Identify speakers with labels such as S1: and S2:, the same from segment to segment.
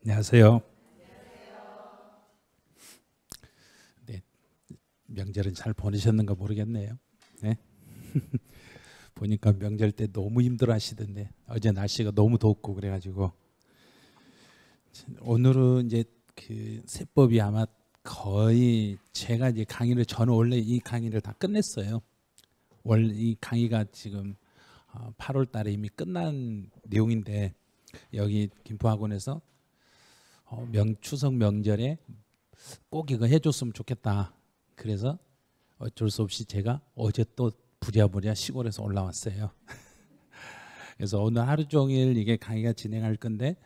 S1: 안녕하세요. 네, 명절은 잘 보내셨는가 모르겠네요. 네? 보니까 명절 때 너무 힘들어하시던데 어제 날씨가 너무 덥고 그래가지고 오늘은 이제 그 세법이 아마 거의 제가 이제 강의를 저는 원래 이 강의를 다 끝냈어요. 원이 강의가 지금 8월 어, 달에 이미 끝난 내용인데 여기 김포학원에서 어, 명 추석 명절에 꼭 이거 해줬으면 좋겠다. 그래서 어쩔 수 없이 제가 어제 또 부랴부랴 시골에서 올라왔어요. 그래서 오늘 하루 종일 이게 강의가 진행할 건데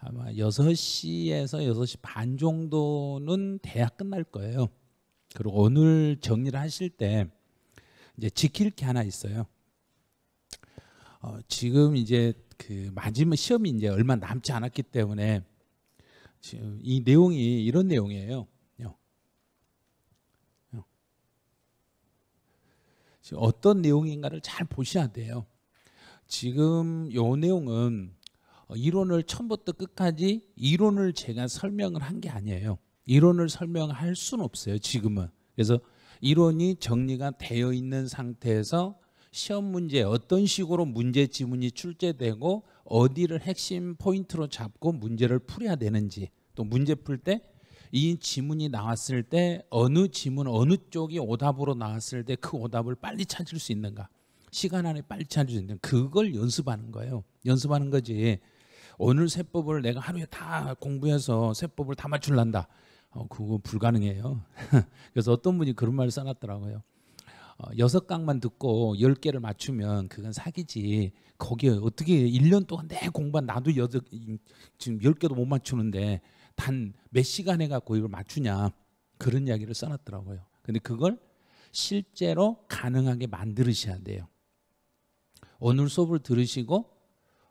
S1: 아마 6시에서 6시 반 정도는 대야 끝날 거예요. 그리고 오늘 정리를 하실 때 이제 지킬 게 하나 있어요. 어, 지금 이제 그 마지막 시험이 이제 얼마 남지 않았기 때문에 이 내용이 이런 내용이에요. 어떤 내용인가를 잘 보셔야 돼요. 지금 요 내용은 어, 이론을 처음부터 끝까지 이론을 제가 설명을 한 게 아니에요. 이론을 설명할 수는 없어요. 지금은. 그래서 이론이 정리가 되어 있는 상태에서 시험 문제 어떤 식으로 문제 지문이 출제되고 어디를 핵심 포인트로 잡고 문제를 풀어야 되는지 또 문제 풀 때 이 지문이 나왔을 때 어느 지문 어느 쪽이 오답으로 나왔을 때 그 오답을 빨리 찾을 수 있는가 시간 안에 빨리 찾을 수 있는 그걸 연습하는 거예요 연습하는 거지 오늘 세법을 내가 하루에 다 공부해서 세법을 다 맞출란다 어, 그거 불가능해요 그래서 어떤 분이 그런 말을 써놨더라고요 어, 여섯 강만 듣고 열 개를 맞추면 그건 사기지. 거기 어떻게 일 년 동안 내 공부한 나도 여섯 지금 열 개도 못 맞추는데 단 몇 시간에 갖고 이걸 맞추냐 그런 이야기를 써놨더라고요. 근데 그걸 실제로 가능하게 만들으셔야 돼요. 오늘 수업을 들으시고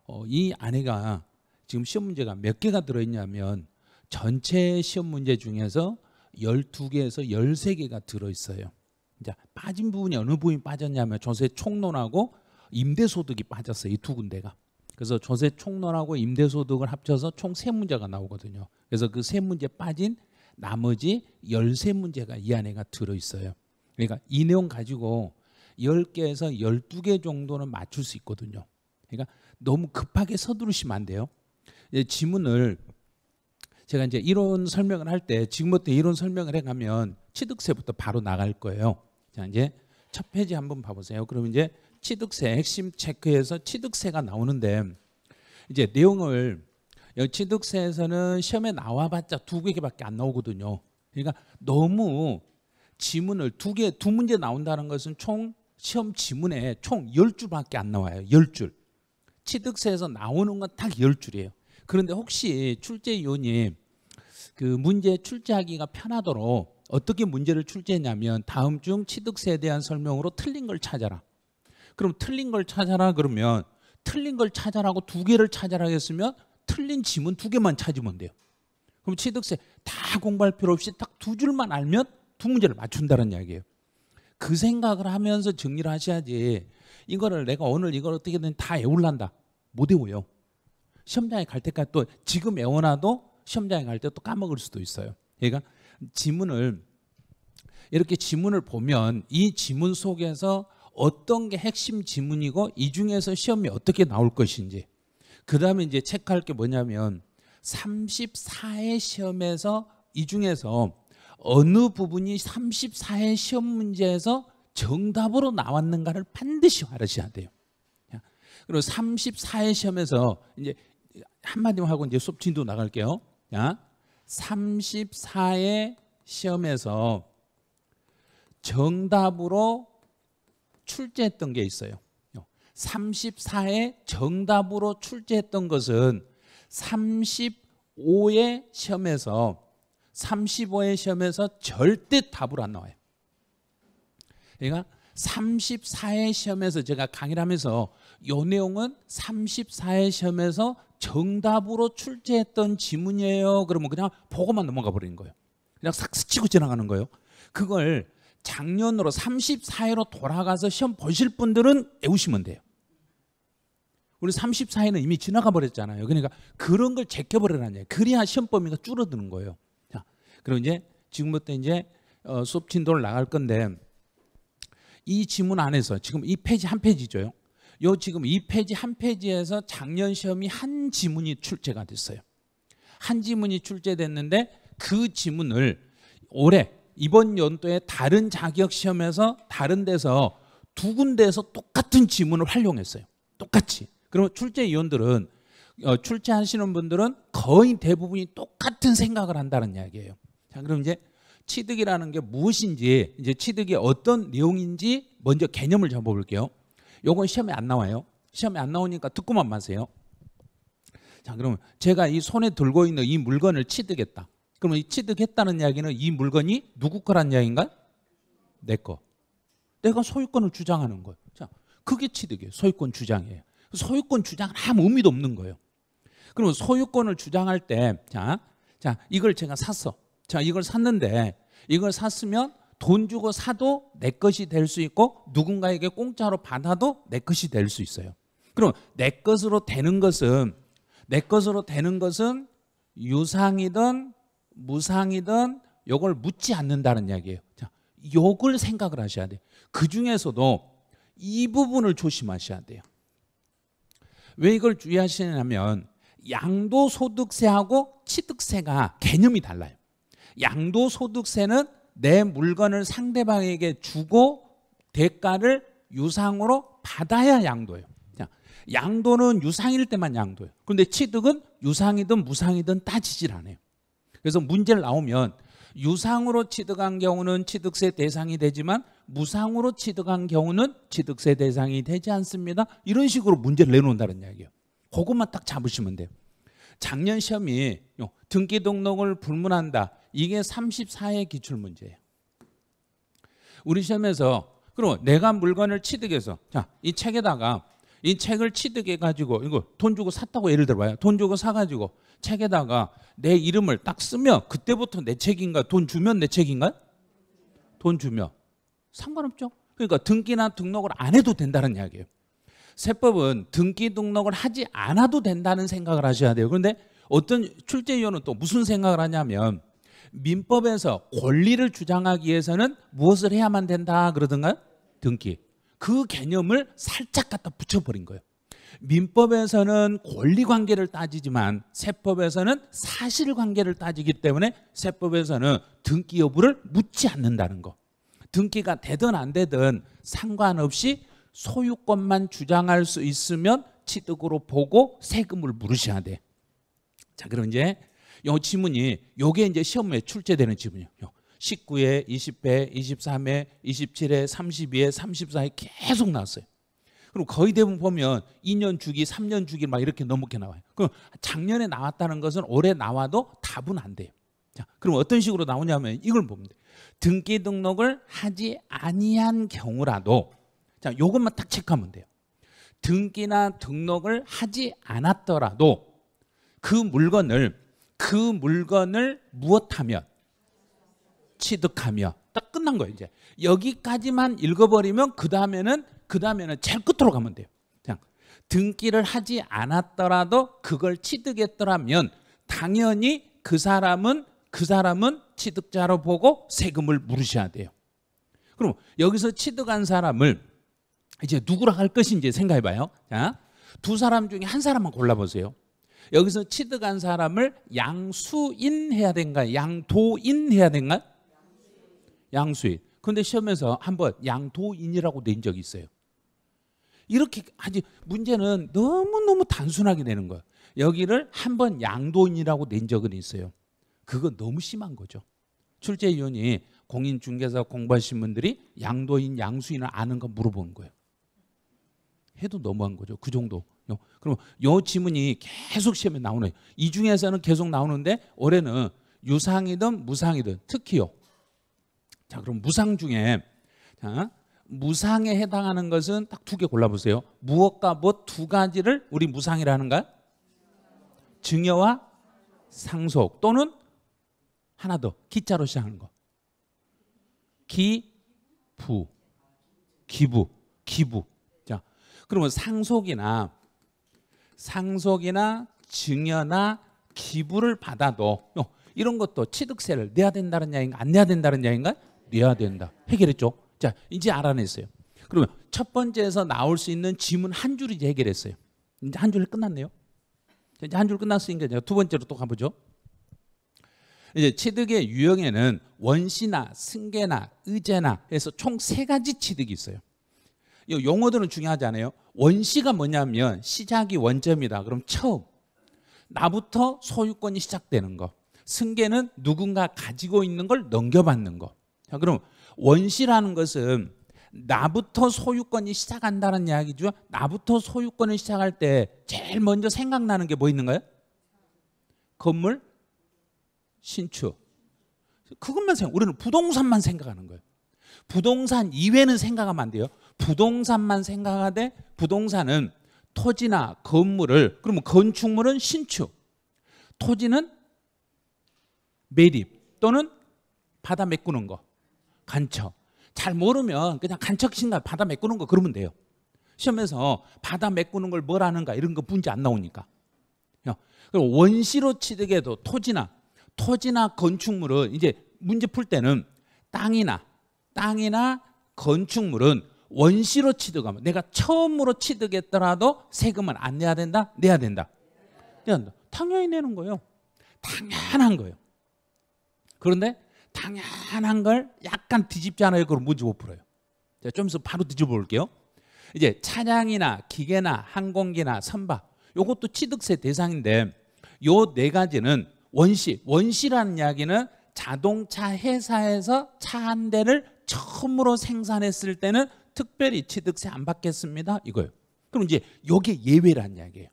S1: 어, 이 안에가 지금 시험 문제가 몇 개가 들어있냐면 전체 시험 문제 중에서 열 두개에서 열 세 개가 들어있어요. 이제 빠진 부분이 어느 부분이 빠졌냐면 전세 총론하고 임대소득이 빠졌어요. 이 두 군데가. 그래서 전세 총론하고 임대소득을 합쳐서 총 세 문제가 나오거든요. 그래서 그 세 문제 빠진 나머지 열세 문제가 이 안에가 들어 있어요. 그러니까 이 내용 가지고 열개에서 열두 개 정도는 맞출 수 있거든요. 그러니까 너무 급하게 서두르시면 안 돼요. 이제 지문을 제가 이제 이론 설명을 할 때 지금부터 이론 설명을 해 가면 취득세부터 바로 나갈 거예요. 자 이제 첫 페이지 한번 봐보세요. 그럼 이제 취득세 핵심 체크에서 취득세가 나오는데 이제 내용을 취득세에서는 시험에 나와봤자 두 개밖에 안 나오거든요. 그러니까 너무 지문을 두 개 두 문제 나온다는 것은 총 시험 지문에 총1 0줄밖에안 나와요. 1 0줄 취득세에서 나오는 건 딱1 0줄이에요 그런데 혹시 출제위원이 그 문제 출제하기가 편하도록 어떻게 문제를 출제했냐면 다음 중 취득세에 대한 설명으로 틀린 걸 찾아라. 그럼 틀린 걸 찾아라 그러면 틀린 걸 찾아라고 두 개를 찾아라 했으면 틀린 지문 두 개만 찾으면 돼요. 그럼 취득세 다 공부할 필요 없이 딱 두 줄만 알면 두 문제를 맞춘다는 이야기예요. 그 생각을 하면서 정리를 하셔야지 이거를 내가 오늘 이걸 어떻게든 다 애울란다. 못 외워요. 시험장에 갈 때까지 또 지금 애워놔도 시험장에 갈 때 또 까먹을 수도 있어요. 그러니까 지문을 이렇게 지문을 보면 이 지문 속에서 어떤 게 핵심 지문이고 이 중에서 시험이 어떻게 나올 것인지 그 다음에 이제 체크할 게 뭐냐면 34회 시험에서 이 중에서 어느 부분이 34회 시험 문제에서 정답으로 나왔는가를 반드시 알아셔야 돼요. 그리고 34회 시험에서 이제 한마디만 하고 이제 수업 진도 나갈게요. 34회 시험에서 정답으로 출제했던 게 있어요. 34에 정답으로 출제했던 것은 35의 시험에서 35의 시험에서 절대 답을안 나와요. 그러니까 34의 시험에서 제가 강의를 하면서 요 내용은 34의 시험에서 정답으로 출제했던 지문이에요. 그러면 그냥 보고만 넘어가 버리는 거예요. 그냥 싹 스치고 지나가는 거예요. 그걸 작년으로 34회로 돌아가서 시험 보실 분들은 외우시면 돼요. 우리 34회는 이미 지나가 버렸잖아요. 그러니까 그런 걸 제껴버리라는 거예요. 그래야 시험 범위가 줄어드는 거예요. 자, 그럼 이제 지금부터 이제 어, 수업 진도를 나갈 건데 이 지문 안에서 지금 이 페이지 한 페이지죠. 요 지금 이 페이지 한 페이지에서 작년 시험이 한 지문이 출제가 됐어요. 한 지문이 출제됐는데 그 지문을 올해 이번 연도에 다른 자격 시험에서 다른 데서 두 군데에서 똑같은 지문을 활용했어요. 똑같이. 그러면 출제위원들은 어, 출제하시는 분들은 거의 대부분이 똑같은 생각을 한다는 이야기예요. 자, 그럼 이제 취득이라는 게 무엇인지 이제 취득이 어떤 내용인지 먼저 개념을 잡아볼게요. 요건 시험에 안 나와요. 시험에 안 나오니까 듣고만 마세요. 자, 그러면 제가 이 손에 들고 있는 이 물건을 취득했다. 그러면 이 취득했다는 이야기는 이 물건이 누구 거란 이야기인가? 내 거. 내가 소유권을 주장하는 거예요. 자, 그게 취득이에요. 소유권 주장이에요. 소유권 주장은 아무 의미도 없는 거예요. 그러면 소유권을 주장할 때, 자, 자, 이걸 제가 샀어. 자, 이걸 샀는데, 이걸 샀으면 돈 주고 사도 내 것이 될 수 있고, 누군가에게 공짜로 받아도 내 것이 될 수 있어요. 그럼 내 것으로 되는 것은, 내 것으로 되는 것은 유상이든 무상이든 욕을 묻지 않는다는 이야기예요. 자, 요걸 생각을 하셔야 돼요. 그 중에서도 이 부분을 조심하셔야 돼요. 왜 이걸 주의하시냐면 양도소득세하고 취득세가 개념이 달라요. 양도소득세는 내 물건을 상대방에게 주고 대가를 유상으로 받아야 양도예요. 양도는 유상일 때만 양도예요. 그런데 취득은 유상이든 무상이든 따지질 않아요. 그래서 문제를 나오면 유상으로 취득한 경우는 취득세 대상이 되지만 무상으로 취득한 경우는 취득세 대상이 되지 않습니다. 이런 식으로 문제를 내놓는다는 이야기예요. 그것만 딱 잡으시면 돼요. 작년 시험이 등기 등록을 불문한다. 이게 34의 기출 문제예요. 우리 시험에서 그럼 내가 물건을 취득해서 자, 이 책에다가 이 책을 취득해 가지고 이거 돈 주고 샀다고 예를 들어봐요. 돈 주고 사 가지고 책에다가 내 이름을 딱 쓰면 그때부터 내 책인가? 돈 주면 내책인가돈 주면 상관없죠. 그러니까 등기나 등록을 안 해도 된다는 이야기예요. 세법은 등기 등록을 하지 않아도 된다는 생각을 하셔야 돼요. 그런데 어떤 출제위원은 또 무슨 생각을 하냐면 민법에서 권리를 주장하기 위해서는 무엇을 해야만 된다 그러든가요 등기. 그 개념을 살짝 갖다 붙여버린 거예요. 민법에서는 권리 관계를 따지지만 세법에서는 사실 관계를 따지기 때문에 세법에서는 등기 여부를 묻지 않는다는 거. 등기가 되든 안 되든 상관없이 소유권만 주장할 수 있으면 취득으로 보고 세금을 물으셔야 돼. 자, 그럼 이제 요 지문이 요게 이제 시험에 출제되는 지문이요. 19회, 20회, 23회, 27회, 32회, 34회 계속 나왔어요. 그리고 거의 대부분 보면 2년 주기, 3년 주기 막 이렇게 넘게 나와요. 그럼 작년에 나왔다는 것은 올해 나와도 답은 안 돼요. 자, 그럼 어떤 식으로 나오냐면 이걸 보면 돼 등기 등록을 하지 아니한 경우라도 자, 요것만 딱 체크하면 돼요. 등기나 등록을 하지 않았더라도 그 물건을 그 물건을 무엇하면 취득하며 딱 끝난 거예요. 이제 여기까지만 읽어버리면 그 다음에는 그 다음에는 제일 끝으로 가면 돼요. 그냥 등기를 하지 않았더라도 그걸 취득했더라면 당연히 그 사람은 그 사람은 취득자로 보고 세금을 물으셔야 돼요. 그럼 여기서 취득한 사람을 이제 누구랑 할 것인지 생각해봐요. 자, 두 사람 중에 한 사람만 골라보세요. 여기서 취득한 사람을 양수인 해야 된가, 양도인 해야 된가? 양수인. 근데 시험에서 한번 양도인이라고 낸 적이 있어요. 이렇게 아주 문제는 너무너무 단순하게 되는 거예요 여기를 한번 양도인이라고 낸 적은 있어요. 그건 너무 심한 거죠. 출제위원이 공인중개사 공부하신 분들이 양도인, 양수인을 아는 거 물어보는 거예요. 해도 너무한 거죠. 그 정도. 그럼 요 지문이 계속 시험에 나오네요. 이 중에서는 계속 나오는데 올해는 유상이든 무상이든 특히요. 자, 그럼 무상 중에 자, 무상에 해당하는 것은 딱 두 개 골라보세요. 무엇과 무두 가지를 우리 무상이라 는가 증여와 상속 또는 하나 더 기자로 시작하는 거. 기부, 기부, 기부. 자, 그러면 상속이나 상속이나 증여나 기부를 받아도 이런 것도 취득세를 내야 된다는 이야기인가 안 내야 된다는 이야기인가? 내야 된다. 해결했죠? 자, 이제 알아냈어요. 그러면 첫 번째에서 나올 수 있는 지문 한 줄이 이제 해결했어요. 이제 한줄이 끝났네요. 이제 한 줄 끝났으니까 제두 번째로 또 가보죠. 이제 취득의 유형에는 원시나 승계나 의제나 해서 총 세 가지 취득이 있어요. 이 용어들은 중요하지 않아요. 원시가 뭐냐면 시작이 원점이다. 그럼 처음 나부터 소유권이 시작되는 거. 승계는 누군가 가지고 있는 걸 넘겨받는 거. 자, 그럼 원시라는 것은 나부터 소유권이 시작한다는 이야기죠. 나부터 소유권을 시작할 때 제일 먼저 생각나는 게 뭐 있는가요? 건물, 신축. 그것만 생각. 우리는 부동산만 생각하는 거예요. 부동산 이외는 생각하면 안 돼요. 부동산만 생각하되 부동산은 토지나 건물을 그러면 건축물은 신축, 토지는 매립 또는 바다 메꾸는 거. 간척. 잘 모르면 그냥 간척신가 바다 메꾸는 거 그러면 돼요. 시험에서 바다 메꾸는 걸 뭐라는가 이런 거 문제 안 나오니까. 그리고 원시로 취득해도 토지나 토지나 건축물은 이제 문제 풀 때는 땅이나 땅이나 건축물은 원시로 취득하면 내가 처음으로 취득했더라도 세금을안 내야 된다? 내야 된다. 내야 된다. 당연히 내는 거예요. 당연한 거예요. 그런데 당연한 걸 약간 뒤집지 않아요. 그걸 문제 못 풀어요. 제가 좀 있어 바로 뒤집어 볼게요. 이제 차량이나 기계나 항공기나 선박 요것도 취득세 대상인데 요 네 가지는 원시 원시라는 이야기는 자동차 회사에서 차 한 대를 처음으로 생산했을 때는 특별히 취득세 안 받겠습니다 이거요. 그럼 이제 요게 예외란 이야기예요.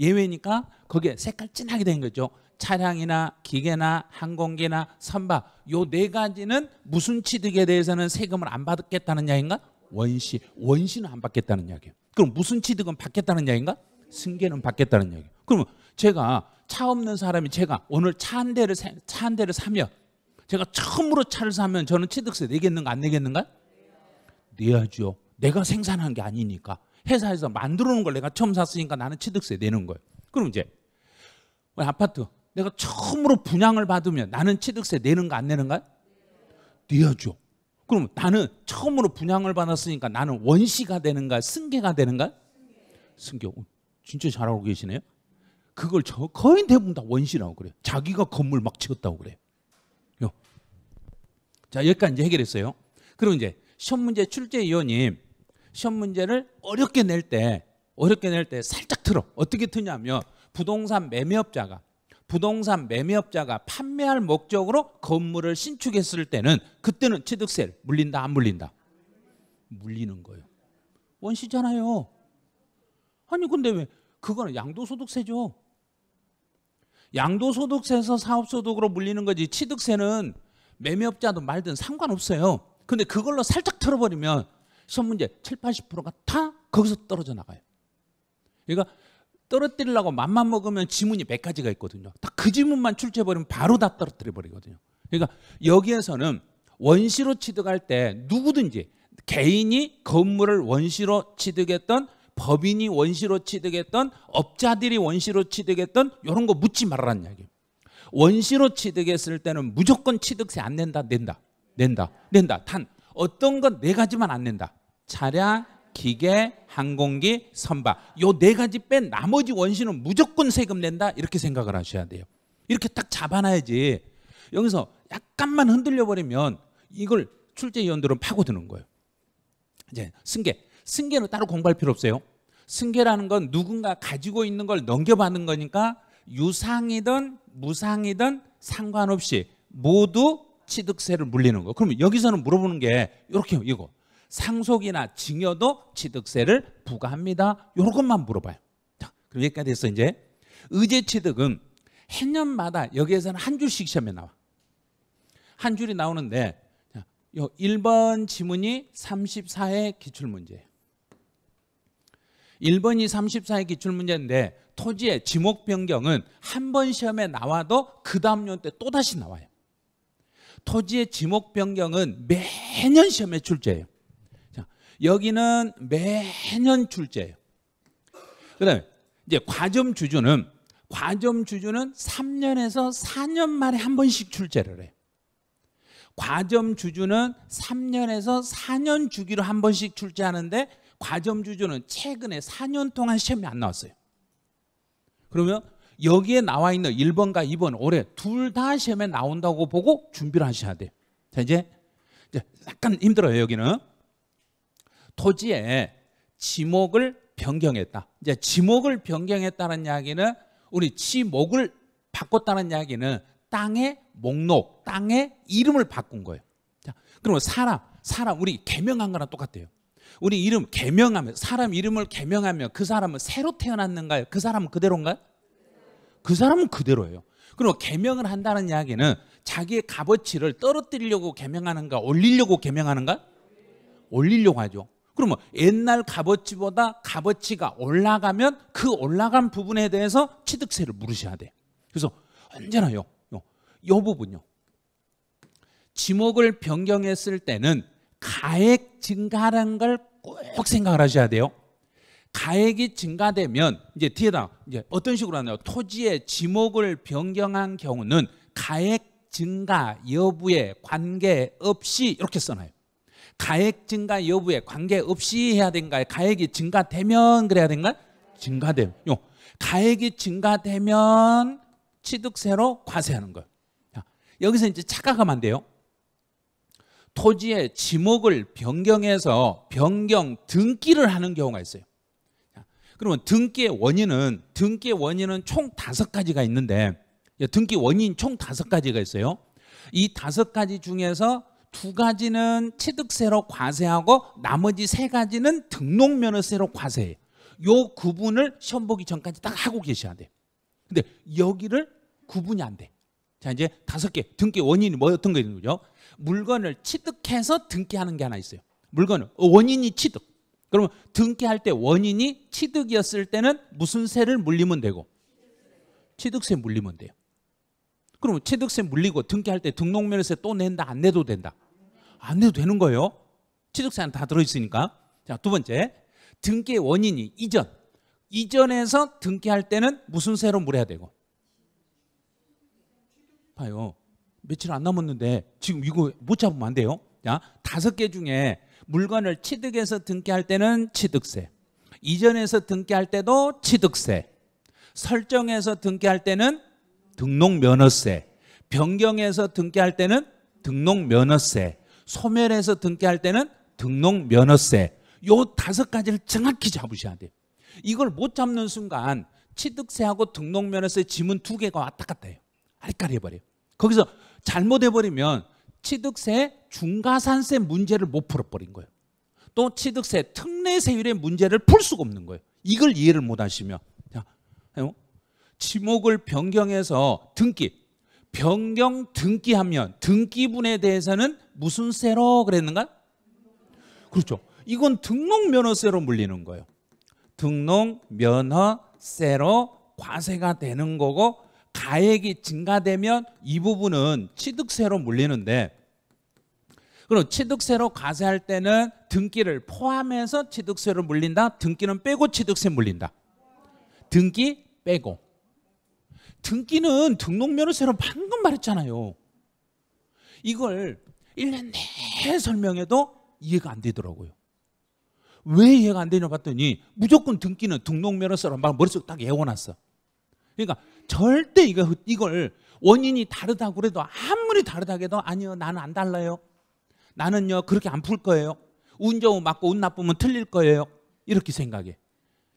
S1: 예외니까 거기에 색깔 진하게 된 거죠. 차량이나 기계나 항공기나 선박 요 네 가지는 무슨 취득에 대해서는 세금을 안 받겠다는 이야기인가? 원시 원시는 안 받겠다는 이야기예요. 그럼 무슨 취득은 받겠다는 이야기인가? 승계는 받겠다는 이야기. 그러면 제가 차 없는 사람이 제가 오늘 차 한 대를 차 한 대를 사면 제가 처음으로 차를 사면 저는 취득세 내겠는가 안 내겠는가? 내야죠. 내가 생산한 게 아니니까 회사에서 만들어 놓은 걸 내가 처음 샀으니까 나는 취득세 내는 거예요. 그럼 이제 아파트 내가 처음으로 분양을 받으면 나는 취득세 내는가 안 내는가? 내야죠. 그럼 나는 처음으로 분양을 받았으니까 나는 원시가 되는가 승계가 되는가? 승계. 진짜 잘하고 계시네요. 그걸 저 거의 대부분 다 원시라고 그래요. 자기가 건물 막 지었다고 그래요. 요. 자, 여기까지 이제 해결했어요. 그럼 이제 시험 문제 출제위원님 시험 문제를 어렵게 낼 때 어렵게 낼 때 살짝 틀어. 어떻게 트냐면 부동산 매매업자가 부동산 매매업자가 판매할 목적으로 건물을 신축했을 때는 그때는 취득세 물린다 안 물린다? 물리는 거예요. 원시잖아요. 아니 근데 왜 그거는 양도소득세죠. 양도소득세에서 사업소득으로 물리는 거지 취득세는 매매업자도 말든 상관없어요. 근데 그걸로 살짝 틀어버리면 시험 문제 7, 80%가 다 거기서 떨어져 나가요. 그러니까 떨어뜨리려고 맘만 먹으면 지문이 몇 가지가 있거든요. 딱그 지문만 출제해버리면 바로 다 떨어뜨려 버리거든요. 그러니까 여기에서는 원시로 취득할 때 누구든지 개인이 건물을 원시로 취득했던 법인이 원시로 취득했던 업자들이 원시로 취득했던 이런 거 묻지 말라는 이기예요 원시로 취득했을 때는 무조건 취득세 안 낸다 낸다 낸다 낸다 단 어떤 건 네 가지만 안 낸다 차량 기계, 항공기, 선박 요 네 가지 뺀 나머지 원신은 무조건 세금 낸다 이렇게 생각을 하셔야 돼요. 이렇게 딱 잡아놔야지 여기서 약간만 흔들려 버리면 이걸 출제위원들은 파고드는 거예요. 이제 승계 승계는 따로 공부할 필요 없어요. 승계라는 건 누군가 가지고 있는 걸 넘겨받는 거니까 유상이든 무상이든 상관없이 모두 취득세를 물리는 거. 그러면 여기서는 물어보는 게 이렇게 이거 상속이나 증여도 취득세를 부과합니다. 요것만 물어봐요. 자, 그럼 여기까지 해서 이제 의제 취득은 해년마다 여기에서는 한 줄씩 시험에 나와. 한 줄이 나오는데 자, 요 1번 지문이 34의 기출문제예요. 1번이 34의 기출문제인데 토지의 지목 변경은 한 번 시험에 나와도 그 다음 년 때 또다시 나와요. 토지의 지목 변경은 매년 시험에 출제해요. 여기는 매년 출제예요. 그다음에 이제 과점 주주는 과점 주주는 3년에서 4년 만에 한 번씩 출제를 해요. 과점 주주는 3년에서 4년 주기로 한 번씩 출제하는데 과점 주주는 최근에 4년 동안 시험이 안 나왔어요. 그러면 여기에 나와 있는 1번과 2번 올해 둘 다 시험에 나온다고 보고 준비를 하셔야 돼요. 자 이제, 약간 힘들어요 여기는. 토지에 지목을 변경했다. 이제 지목을 변경했다는 이야기는 우리 지목을 바꿨다는 이야기는 땅의 목록, 땅의 이름을 바꾼 거예요. 자, 그러면 사람, 사람 우리 개명한 거랑 똑같아요. 우리 이름 개명하면 사람 이름을 개명하면 그 사람은 새로 태어났는가요? 그 사람은 그대로인가요? 그 사람은 그대로예요. 그리 개명을 한다는 이야기는 자기의 값어치를 떨어뜨리려고 개명하는가, 올리려고 개명하는가? 올리려고 하죠. 그러면 옛날 값어치보다 값어치가 올라가면 그 올라간 부분에 대해서 취득세를 물으셔야 돼 그래서 언제나 요, 요, 요 부분요. 지목을 변경했을 때는 가액 증가라는 걸 꼭 생각을 하셔야 돼요. 가액이 증가되면 이제 뒤에다 이제 어떤 식으로 하나요? 토지의 지목을 변경한 경우는 가액 증가 여부에 관계없이 이렇게 써놔요. 가액 증가 여부에 관계없이 해야 된가요? 가액이 증가되면 그래야 된가요? 증가되면. 가액이 증가되면 취득세로 과세하는 거예요. 여기서 이제 착각하면 안 돼요. 토지의 지목을 변경해서 변경 등기를 하는 경우가 있어요. 그러면 등기의 원인은 등기의 원인은 총 다섯 가지가 있는데 등기 원인 총 다섯 가지가 있어요. 이 다섯 가지 중에서 두 가지는 취득세로 과세하고 나머지 세 가지는 등록면허세로 과세해요. 요 구분을 시험 보기 전까지 딱 하고 계셔야 돼. 근데 여기를 구분이 안 돼. 자 이제 다섯 개 등기 원인이 뭐였던 거죠? 물건을 취득해서 등기하는 게 하나 있어요. 물건은 어, 원인이 취득. 그러면 등기할 때 원인이 취득이었을 때는 무슨 세를 물리면 되고 취득세 물리면 돼요. 그러면 취득세 물리고 등기할 때 등록면에서 또 낸다 안 내도 된다. 안 내도 되는 거예요. 취득세 는다 들어있으니까. 자, 두 번째. 등기의 원인이 이전. 이전에서 등기할 때는 무슨 세로 물어야 되고? 봐요. 며칠 안 남았는데 지금 이거 못 잡으면 안 돼요. 자, 다섯 개 중에 물건을 취득해서 등기할 때는 취득세. 이전에서 등기할 때도 취득세. 설정해서 등기할 때는 등록 면허세, 변경해서 등기할 때는 등록 면허세, 소멸해서 등기할 때는 등록 면허세. 요 다섯 가지를 정확히 잡으셔야 돼요. 이걸 못 잡는 순간 취득세하고 등록 면허세 지문 두 개가 왔다 갔다 해요. 헷갈려 버려요 거기서 잘못해버리면 취득세 중과산세 문제를 못 풀어버린 거예요. 또 취득세 특례세율의 문제를 풀 수가 없는 거예요. 이걸 이해를 못 하시면 자, 지목을 변경해서 등기 변경 등기하면 등기분에 대해서는 무슨 세로 그랬는가? 그렇죠. 이건 등록 면허세로 물리는 거예요. 등록 면허세로 과세가 되는 거고 가액이 증가되면 이 부분은 취득세로 물리는데 그럼 취득세로 과세할 때는 등기를 포함해서 취득세로 물린다. 등기는 빼고 취득세 물린다. 등기 빼고. 등기는 등록면허세로 방금 말했잖아요. 이걸 1년 내에 설명해도 이해가 안 되더라고요. 왜 이해가 안 되냐 봤더니 무조건 등기는 등록면허세로 막 머릿속에 딱 외워놨어. 그러니까 절대 이거, 이걸 원인이 다르다고 그래도 아무리 다르다고 해도 아니요 나는 안 달라요. 나는요 그렇게 안 풀 거예요. 운 좋으면 맞고 운 나쁘면 틀릴 거예요. 이렇게 생각해.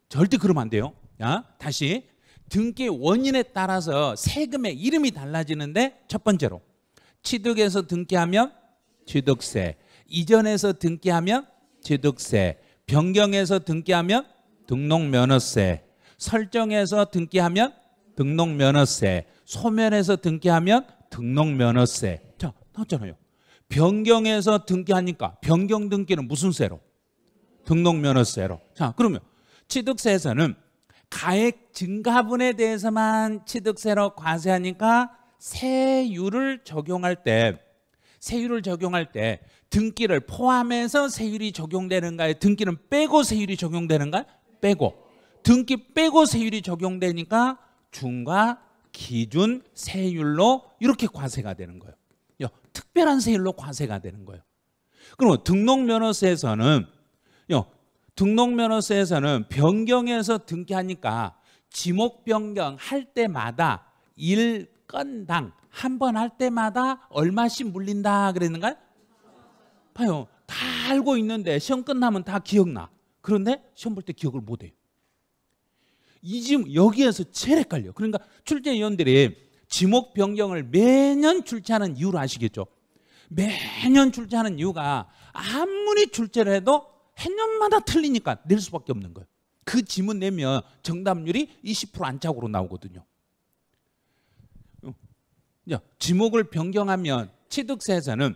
S1: 절대 그러면 안 돼요. 야, 다시 등기 원인에 따라서 세금의 이름이 달라지는데 첫 번째로 취득에서 등기하면 취득세, 이전에서 등기하면 취득세, 변경에서 등기하면 등록면허세, 설정에서 등기하면 등록면허세, 소멸에서 등기하면 등록면허세. 자, 나왔잖아요. 변경에서 등기하니까 변경 등기는 무슨 세로? 등록면허세로. 자, 그러면 취득세에서는 가액 증가분에 대해서만 취득세로 과세하니까 세율을 적용할 때 세율을 적용할 때 등기를 포함해서 세율이 적용되는가요? 등기는 빼고 세율이 적용되는가요? 빼고 등기 빼고 세율이 적용되니까 중과 기준 세율로 이렇게 과세가 되는 거예요. 특별한 세율로 과세가 되는 거예요. 그리 등록면허세에서는 등록면허세에서는 변경해서 등기하니까 지목 변경할 때마다 1건당 한 번 할 때마다 얼마씩 물린다 그랬는가? 봐요. 다 알고 있는데 시험 끝나면 다 기억나. 그런데 시험 볼 때 기억을 못 해요. 이 지금 여기에서 제일 헷갈려. 그러니까 출제위원들이 지목 변경을 매년 출제하는 이유를 아시겠죠? 매년 출제하는 이유가 아무리 출제를 해도 해년마다 틀리니까 낼 수밖에 없는 거예요. 그 지문 내면 정답률이 20% 안착으로 나오거든요. 지목을 변경하면 취득세에서는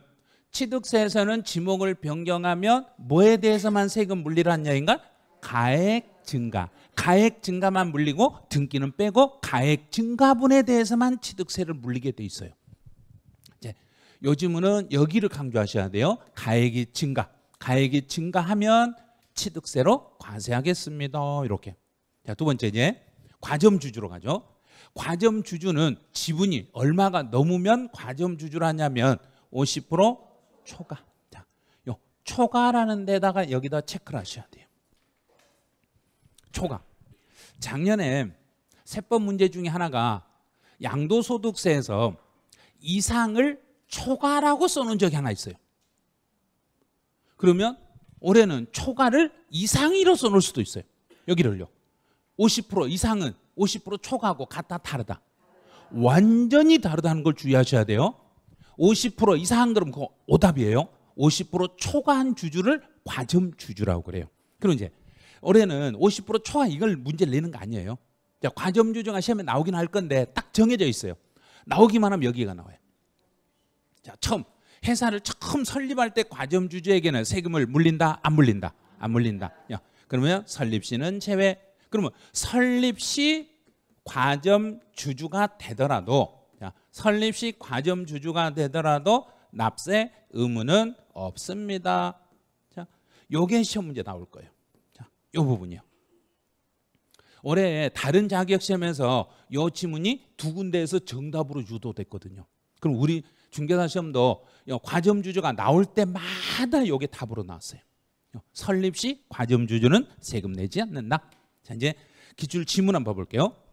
S1: 취득세에서는 지목을 변경하면 뭐에 대해서만 세금 물리를 하냐 인가? 가액 증가. 가액 증가만 물리고 등기는 빼고 가액 증가분에 대해서만 취득세를 물리게 돼 있어요. 이제 요즘은 여기를 강조하셔야 돼요. 가액이 증가. 가액이 증가하면 취득세로 과세하겠습니다. 이렇게. 자, 두 번째 이제 과점주주로 가죠. 과점주주는 지분이 얼마가 넘으면 과점주주를 하냐면 50% 초과. 자, 요 초과라는 데다가 여기다 체크를 하셔야 돼요. 초과. 작년에 세법 문제 중에 하나가 양도소득세에서 이상을 초과라고 써놓은 적이 하나 있어요. 그러면 올해는 초과를 이상으로 써놓을 수도 있어요. 여기를요. 50% 이상은 50% 초과하고 같다 다르다. 완전히 다르다는 걸 주의하셔야 돼요. 50% 이상한 그럼 그거 오답이에요. 50% 초과한 주주를 과점 주주라고 그래요. 그럼 이제 올해는 50% 초과 이걸 문제 내는 거 아니에요. 자, 과점 주주가 시험에 나오긴 할 건데 딱 정해져 있어요. 나오기만 하면 여기가 나와요. 자, 처음 회사를 처음 설립할 때 과점주주에게는 세금을 물린다 안 물린다 안 물린다 야, 그러면 설립시는 제외 그러면 설립시 과점주주가 되더라도 야, 설립시 과점주주가 되더라도 납세 의무는 없습니다 자, 요게 시험 문제 나올 거예요 자, 요 부분이요 올해 다른 자격시험에서 요 지문이 두 군데에서 정답으로 유도됐거든요 그럼 우리 중개사 시험도 과점주주가 나올 때마다 여기 답으로 나왔어요. 설립 시 과점주주는 세금 내지 않는다. 자 이제 기출 지문 한번 봐 볼게요.